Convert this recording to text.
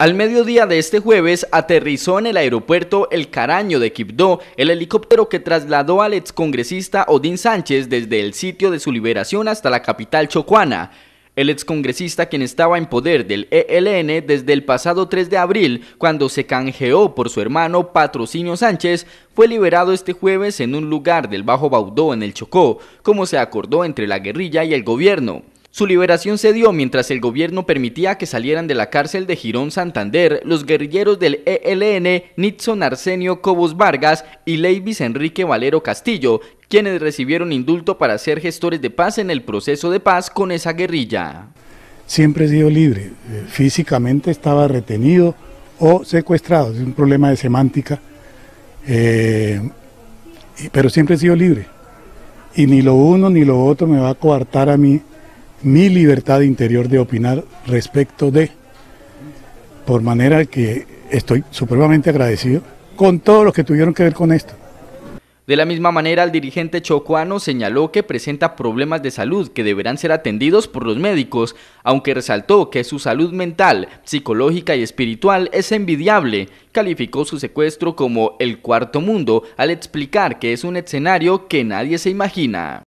Al mediodía de este jueves aterrizó en el aeropuerto El Caraño de Quibdó el helicóptero que trasladó al excongresista Odín Sánchez desde el sitio de su liberación hasta la capital chocuana. El excongresista quien estaba en poder del ELN desde el pasado 3 de abril, cuando se canjeó por su hermano Patrocinio Sánchez, fue liberado este jueves en un lugar del Bajo Baudó en el Chocó, como se acordó entre la guerrilla y el gobierno. Su liberación se dio mientras el gobierno permitía que salieran de la cárcel de Girón Santander los guerrilleros del ELN Nitzon Arsenio Cobos Vargas y Leibis Enrique Valero Castillo, quienes recibieron indulto para ser gestores de paz en el proceso de paz con esa guerrilla. Siempre he sido libre, eh, físicamente estaba retenido o secuestrado, es un problema de semántica, eh, pero siempre he sido libre. Y ni lo uno ni lo otro me va a coartar a mí mi libertad interior de opinar respecto de, por manera que estoy supremamente agradecido con todos los que tuvieron que ver con esto. De la misma manera, el dirigente chocuano señaló que presenta problemas de salud que deberán ser atendidos por los médicos, aunque resaltó que su salud mental, psicológica y espiritual es envidiable. Calificó su secuestro como el cuarto mundo al explicar que es un escenario que nadie se imagina.